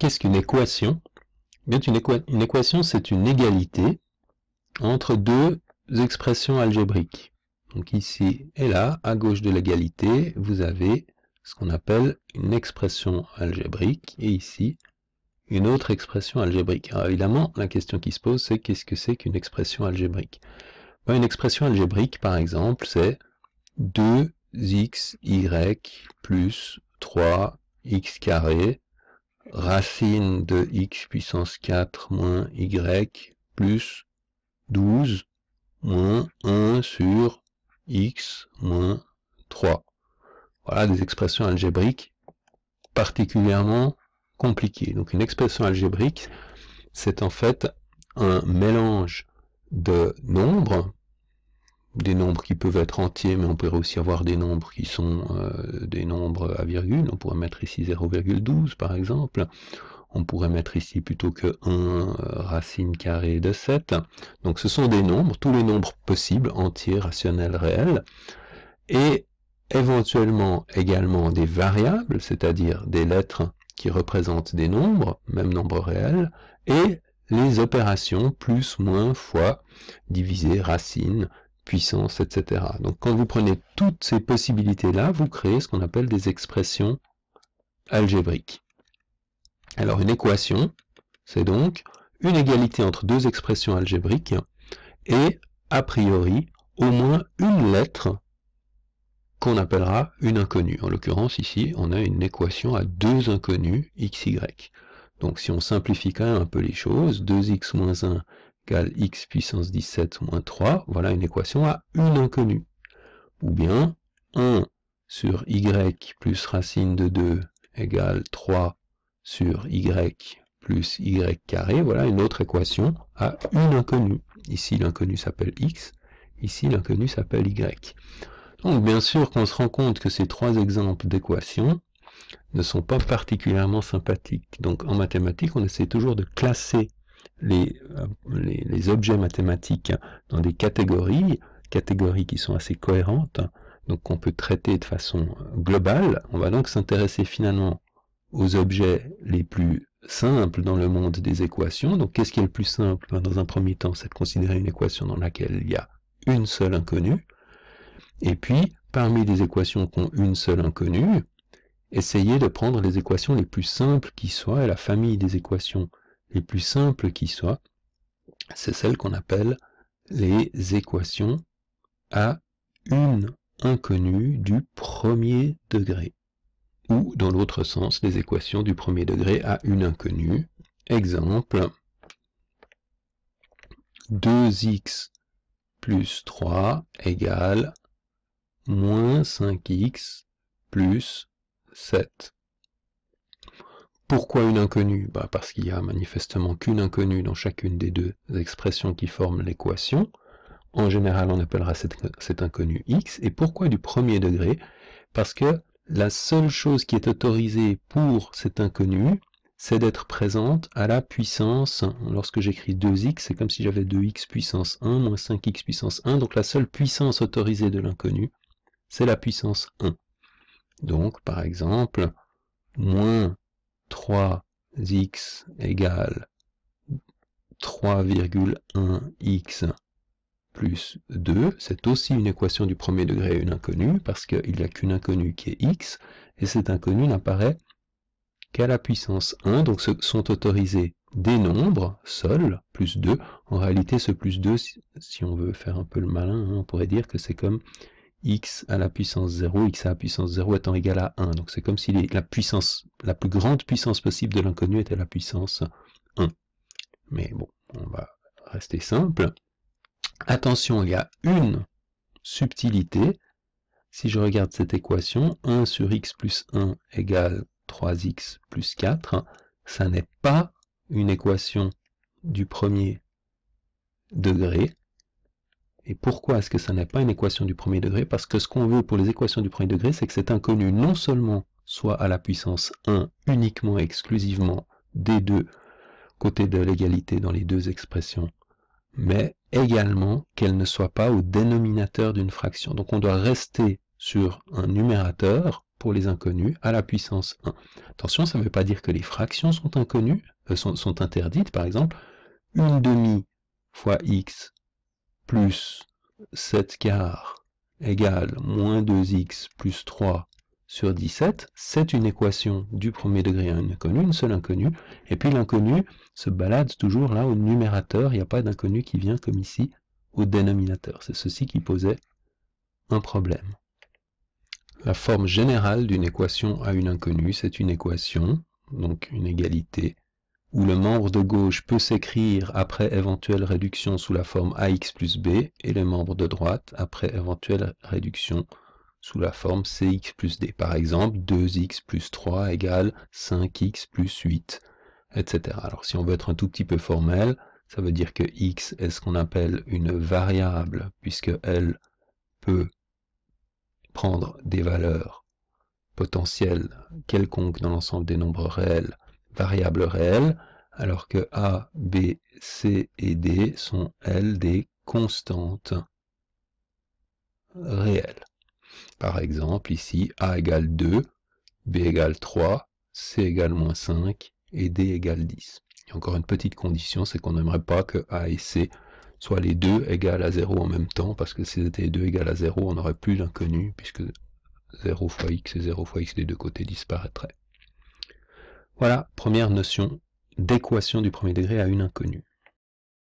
Qu'est-ce qu'une équation eh Bien, une, équation, c'est une égalité entre deux expressions algébriques. Donc ici et là, à gauche de l'égalité, vous avez ce qu'on appelle une expression algébrique, et ici, une autre expression algébrique. Alors évidemment, la question qui se pose, c'est qu'est-ce que c'est qu'une expression algébrique ben, Une expression algébrique, par exemple, c'est 2xy plus 3x carré racine de x puissance 4 moins y plus 12 moins 1 sur x moins 3. Voilà des expressions algébriques particulièrement compliquées. Donc une expression algébrique, c'est en fait un mélange de nombres des nombres qui peuvent être entiers, mais on pourrait aussi avoir des nombres qui sont euh, des nombres à virgule. On pourrait mettre ici 0,12 par exemple. On pourrait mettre ici plutôt que 1 euh, racine carré de 7. Donc ce sont des nombres, tous les nombres possibles, entiers, rationnels, réels. Et éventuellement également des variables, c'est-à-dire des lettres qui représentent des nombres, même nombre réel, et les opérations plus, moins, fois, divisé, racine, puissance, etc. Donc quand vous prenez toutes ces possibilités-là, vous créez ce qu'on appelle des expressions algébriques. Alors une équation, c'est donc une égalité entre deux expressions algébriques et, a priori, au moins une lettre qu'on appellera une inconnue. En l'occurrence, ici, on a une équation à deux inconnues, x, y. Donc si on simplifie quand même un peu les choses, 2x moins 1 x puissance 17 moins 3, voilà une équation à une inconnue. Ou bien 1 sur y plus racine de 2 égale 3 sur y plus y carré, voilà une autre équation à une inconnue. Ici l'inconnue s'appelle x, ici l'inconnue s'appelle y. Donc bien sûr qu'on se rend compte que ces trois exemples d'équations ne sont pas particulièrement sympathiques. Donc en mathématiques, on essaie toujours de classer euh, les, objets mathématiques dans des catégories, catégories qui sont assez cohérentes, donc qu'on peut traiter de façon globale. On va donc s'intéresser finalement aux objets les plus simples dans le monde des équations. Donc qu'est-ce qui est le plus simple Dans un premier temps, c'est de considérer une équation dans laquelle il y a une seule inconnue. Et puis, parmi les équations qui ont une seule inconnue, essayer de prendre les équations les plus simples qui soient, et la famille des équations les plus simples qui soient, c'est celles qu'on appelle les équations à une inconnue du premier degré. Ou, dans l'autre sens, les équations du premier degré à une inconnue. Exemple, 2x plus 3 égale moins 5x plus 7. Pourquoi une inconnue bah, Parce qu'il n'y a manifestement qu'une inconnue dans chacune des deux expressions qui forment l'équation. En général, on appellera cette, cette inconnue x. Et pourquoi du premier degré Parce que la seule chose qui est autorisée pour cette inconnue, c'est d'être présente à la puissance, lorsque j'écris 2x, c'est comme si j'avais 2x puissance 1 moins 5x puissance 1, donc la seule puissance autorisée de l'inconnu, c'est la puissance 1. Donc, par exemple, moins 3x égale 3,1x plus 2. C'est aussi une équation du premier degré et une inconnue, parce qu'il n'y a qu'une inconnue qui est x, et cette inconnue n'apparaît qu'à la puissance 1, donc ce sont autorisés des nombres seuls, plus 2. En réalité, ce plus 2, si on veut faire un peu le malin, hein, on pourrait dire que c'est comme x à la puissance 0, x à la puissance 0 étant égal à 1. Donc c'est comme si la puissance, la plus grande puissance possible de l'inconnu était la puissance 1. Mais bon, on va rester simple. Attention, il y a une subtilité. Si je regarde cette équation, 1 sur x plus 1 égale 3x plus 4, ça n'est pas une équation du premier degré, et pourquoi est-ce que ça n'est pas une équation du premier degré Parce que ce qu'on veut pour les équations du premier degré, c'est que cette inconnue, non seulement soit à la puissance 1 uniquement et exclusivement des deux côtés de l'égalité dans les deux expressions, mais également qu'elle ne soit pas au dénominateur d'une fraction. Donc on doit rester sur un numérateur pour les inconnus à la puissance 1. Attention, ça ne veut pas dire que les fractions sont inconnues, euh, sont interdites, par exemple, une demi fois x plus 7 quarts égale moins 2x plus 3 sur 17, c'est une équation du premier degré à une inconnue, une seule inconnue, et puis l'inconnue se balade toujours là au numérateur, il n'y a pas d'inconnu qui vient comme ici au dénominateur. C'est ceci qui posait un problème. La forme générale d'une équation à une inconnue, c'est une équation, donc une égalité où le membre de gauche peut s'écrire après éventuelle réduction sous la forme ax plus b et le membre de droite après éventuelle réduction sous la forme cx plus d. Par exemple, 2x plus 3 égale 5x plus 8, etc. Alors si on veut être un tout petit peu formel, ça veut dire que x est ce qu'on appelle une variable puisque elle peut prendre des valeurs potentielles quelconques dans l'ensemble des nombres réels variables réelles, alors que A, B, C et D sont, elles, des constantes réelles. Par exemple, ici, A égale 2, B égale 3, C égale moins 5 et D égale 10. a encore une petite condition, c'est qu'on n'aimerait pas que A et C soient les deux égales à 0 en même temps, parce que si c'était les deux égales à 0, on n'aurait plus d'inconnu, puisque 0 fois x et 0 fois x des deux côtés disparaîtraient. Voilà, première notion d'équation du premier degré à une inconnue.